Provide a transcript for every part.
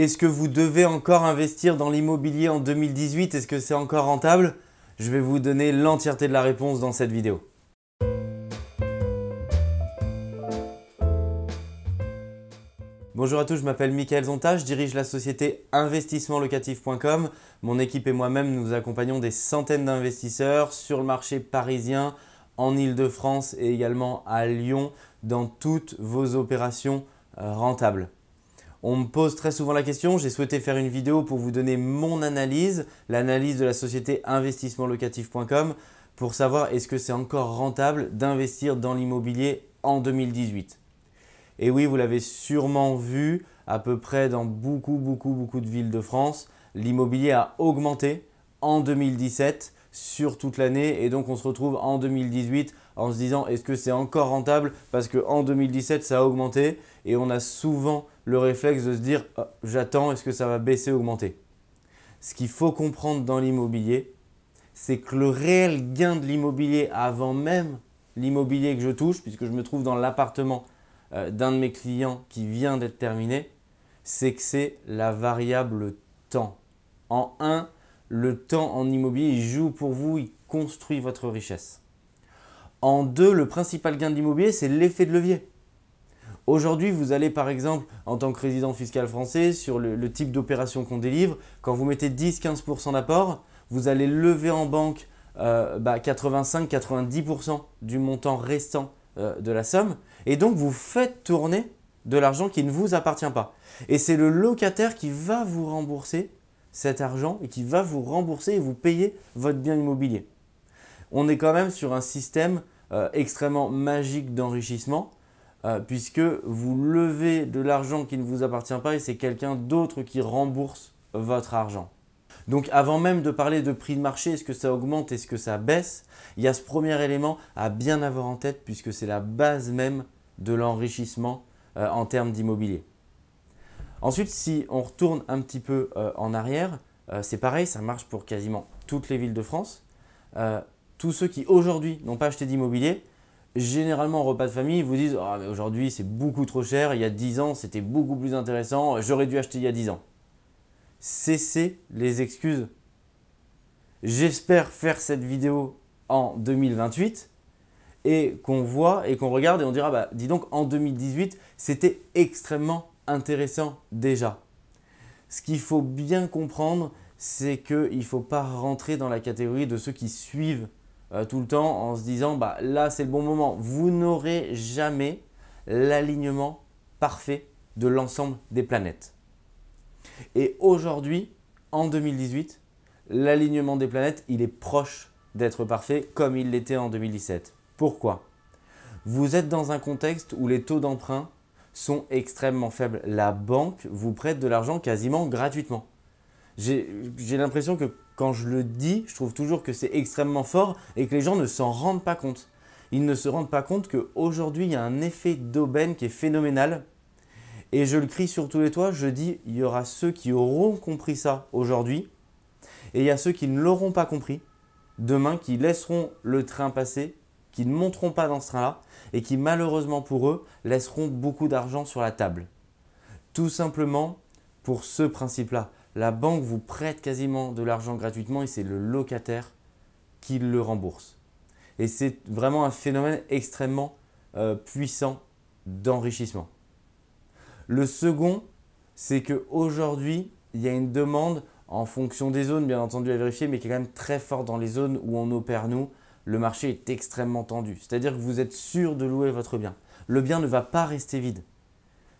Est-ce que vous devez encore investir dans l'immobilier en 2018 Est-ce que c'est encore rentable Je vais vous donner l'entièreté de la réponse dans cette vidéo. Bonjour à tous, je m'appelle Michael Zonta, je dirige la société investissementlocatif.com. Mon équipe et moi-même, nous accompagnons des centaines d'investisseurs sur le marché parisien, en Ile-de-France et également à Lyon dans toutes vos opérations euh, rentables. On me pose très souvent la question, j'ai souhaité faire une vidéo pour vous donner mon analyse, l'analyse de la société investissementlocatif.com pour savoir est-ce que c'est encore rentable d'investir dans l'immobilier en 2018. Et oui, vous l'avez sûrement vu à peu près dans beaucoup, beaucoup, beaucoup de villes de France, l'immobilier a augmenté en 2017 sur toute l'année et donc on se retrouve en 2018 en se disant est-ce que c'est encore rentable parce qu'en 2017 ça a augmenté et on a souvent le réflexe de se dire oh, j'attends, est-ce que ça va baisser, augmenter Ce qu'il faut comprendre dans l'immobilier, c'est que le réel gain de l'immobilier avant même l'immobilier que je touche, puisque je me trouve dans l'appartement euh, d'un de mes clients qui vient d'être terminé, c'est que c'est la variable temps. En un, le temps en immobilier, il joue pour vous, il construit votre richesse. En deux, le principal gain de l'immobilier, c'est l'effet de levier. Aujourd'hui, vous allez par exemple, en tant que résident fiscal français, sur le, type d'opération qu'on délivre, quand vous mettez 10-15% d'apport, vous allez lever en banque 85-90% euh, bah, du montant restant euh, de la somme. Et donc, vous faites tourner de l'argent qui ne vous appartient pas. Et c'est le locataire qui va vous rembourser cet argent et qui va vous rembourser et vous payer votre bien immobilier on est quand même sur un système euh, extrêmement magique d'enrichissement, euh, puisque vous levez de l'argent qui ne vous appartient pas et c'est quelqu'un d'autre qui rembourse votre argent. Donc avant même de parler de prix de marché, est-ce que ça augmente, est-ce que ça baisse, il y a ce premier élément à bien avoir en tête puisque c'est la base même de l'enrichissement euh, en termes d'immobilier. Ensuite, si on retourne un petit peu en arrière, c'est pareil, ça marche pour quasiment toutes les villes de France tous ceux qui aujourd'hui n'ont pas acheté d'immobilier, généralement en repas de famille, vous disent ah, mais aujourd'hui c'est beaucoup trop cher, il y a 10 ans c'était beaucoup plus intéressant, j'aurais dû acheter il y a 10 ans. Cessez les excuses. J'espère faire cette vidéo en 2028 et qu'on voit et qu'on regarde et on dira bah, Dis donc, en 2018 c'était extrêmement intéressant déjà. Ce qu'il faut bien comprendre, c'est qu'il ne faut pas rentrer dans la catégorie de ceux qui suivent euh, tout le temps en se disant bah, là c'est le bon moment. Vous n'aurez jamais l'alignement parfait de l'ensemble des planètes. Et aujourd'hui, en 2018, l'alignement des planètes, il est proche d'être parfait comme il l'était en 2017. Pourquoi Vous êtes dans un contexte où les taux d'emprunt sont extrêmement faibles. La banque vous prête de l'argent quasiment gratuitement j'ai l'impression que quand je le dis, je trouve toujours que c'est extrêmement fort et que les gens ne s'en rendent pas compte. Ils ne se rendent pas compte qu'aujourd'hui, il y a un effet d'aubaine qui est phénoménal. Et je le crie sur tous les toits, je dis, il y aura ceux qui auront compris ça aujourd'hui, et il y a ceux qui ne l'auront pas compris demain, qui laisseront le train passer, qui ne monteront pas dans ce train-là, et qui malheureusement pour eux laisseront beaucoup d'argent sur la table. Tout simplement pour ce principe-là. La banque vous prête quasiment de l'argent gratuitement et c'est le locataire qui le rembourse. Et c'est vraiment un phénomène extrêmement euh, puissant d'enrichissement. Le second, c'est qu'aujourd'hui, il y a une demande en fonction des zones, bien entendu à vérifier, mais qui est quand même très forte dans les zones où on opère nous. Le marché est extrêmement tendu. C'est-à-dire que vous êtes sûr de louer votre bien. Le bien ne va pas rester vide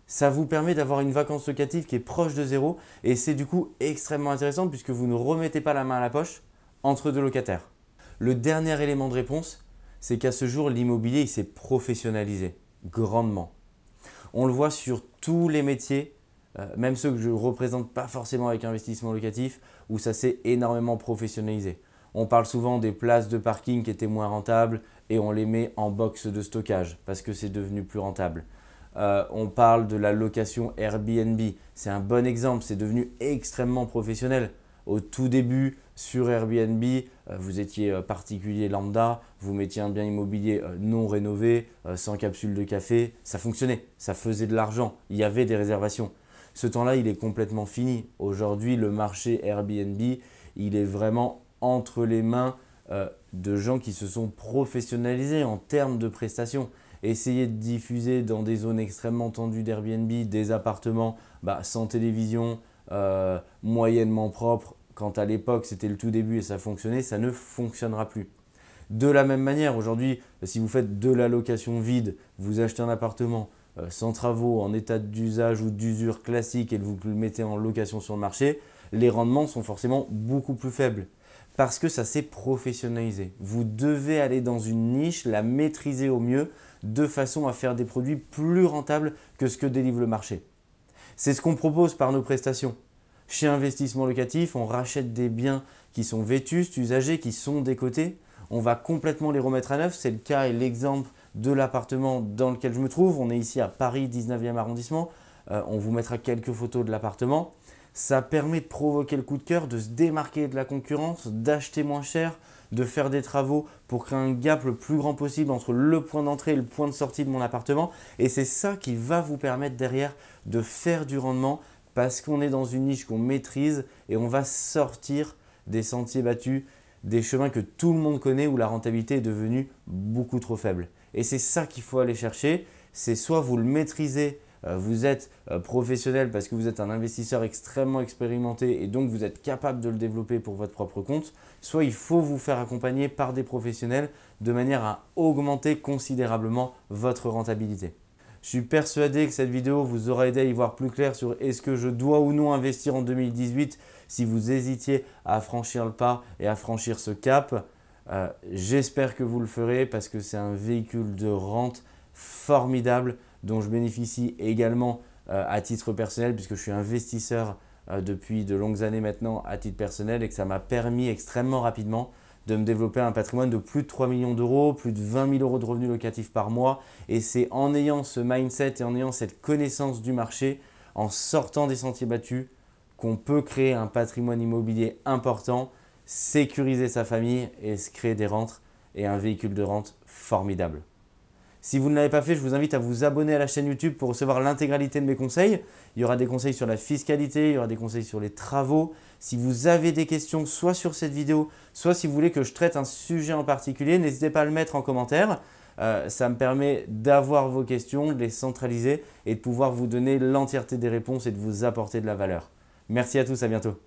ça vous permet d'avoir une vacance locative qui est proche de zéro et c'est du coup extrêmement intéressant puisque vous ne remettez pas la main à la poche entre deux locataires. Le dernier élément de réponse, c'est qu'à ce jour, l'immobilier s'est professionnalisé grandement. On le voit sur tous les métiers, euh, même ceux que je ne représente pas forcément avec investissement locatif, où ça s'est énormément professionnalisé. On parle souvent des places de parking qui étaient moins rentables et on les met en box de stockage parce que c'est devenu plus rentable. Euh, on parle de la location Airbnb. C'est un bon exemple, c'est devenu extrêmement professionnel. Au tout début, sur Airbnb, euh, vous étiez euh, particulier lambda, vous mettiez un bien immobilier non rénové, sans capsule de café, ça fonctionnait, ça faisait de l'argent, il y avait des réservations. Ce temps-là, il est complètement fini. Aujourd'hui, le marché Airbnb, il est vraiment entre les mains de gens qui se sont professionnalisés en termes de prestations. Essayez de diffuser dans des zones extrêmement tendues d'Airbnb, des appartements bah, sans télévision, euh, moyennement propres, quand à l'époque c'était le tout début et ça fonctionnait, ça ne fonctionnera plus. De la même manière, aujourd'hui, si vous faites de la location vide, vous achetez un appartement euh, sans travaux, en état d'usage ou d'usure classique et vous le mettez en location sur le marché, les rendements sont forcément beaucoup plus faibles parce que ça s'est professionnalisé. Vous devez aller dans une niche, la maîtriser au mieux de façon à faire des produits plus rentables que ce que délivre le marché. C'est ce qu'on propose par nos prestations. Chez Investissement Locatif, on rachète des biens qui sont vétustes, usagés, qui sont décotés. On va complètement les remettre à neuf. C'est le cas et l'exemple de l'appartement dans lequel je me trouve. On est ici à Paris 19e arrondissement. Euh, on vous mettra quelques photos de l'appartement. Ça permet de provoquer le coup de cœur, de se démarquer de la concurrence, d'acheter moins cher, de faire des travaux pour créer un gap le plus grand possible entre le point d'entrée et le point de sortie de mon appartement. Et c'est ça qui va vous permettre derrière de faire du rendement parce qu'on est dans une niche qu'on maîtrise et on va sortir des sentiers battus, des chemins que tout le monde connaît où la rentabilité est devenue beaucoup trop faible. Et c'est ça qu'il faut aller chercher. C'est soit vous le maîtrisez euh, vous êtes euh, professionnel parce que vous êtes un investisseur extrêmement expérimenté et donc vous êtes capable de le développer pour votre propre compte, soit il faut vous faire accompagner par des professionnels de manière à augmenter considérablement votre rentabilité. Je suis persuadé que cette vidéo vous aura aidé à y voir plus clair sur est-ce que je dois ou non investir en 2018 si vous hésitiez à franchir le pas et à franchir ce cap. Euh, j'espère que vous le ferez parce que c'est un véhicule de rente formidable dont je bénéficie également euh, à titre personnel puisque je suis investisseur euh, depuis de longues années maintenant à titre personnel et que ça m'a permis extrêmement rapidement de me développer un patrimoine de plus de 3 millions d'euros, plus de 20 000 euros de revenus locatifs par mois. Et c'est en ayant ce mindset et en ayant cette connaissance du marché, en sortant des sentiers battus, qu'on peut créer un patrimoine immobilier important, sécuriser sa famille et se créer des rentes et un véhicule de rente formidable. Si vous ne l'avez pas fait, je vous invite à vous abonner à la chaîne YouTube pour recevoir l'intégralité de mes conseils. Il y aura des conseils sur la fiscalité, il y aura des conseils sur les travaux. Si vous avez des questions, soit sur cette vidéo, soit si vous voulez que je traite un sujet en particulier, n'hésitez pas à le mettre en commentaire. Euh, ça me permet d'avoir vos questions, de les centraliser et de pouvoir vous donner l'entièreté des réponses et de vous apporter de la valeur. Merci à tous, à bientôt.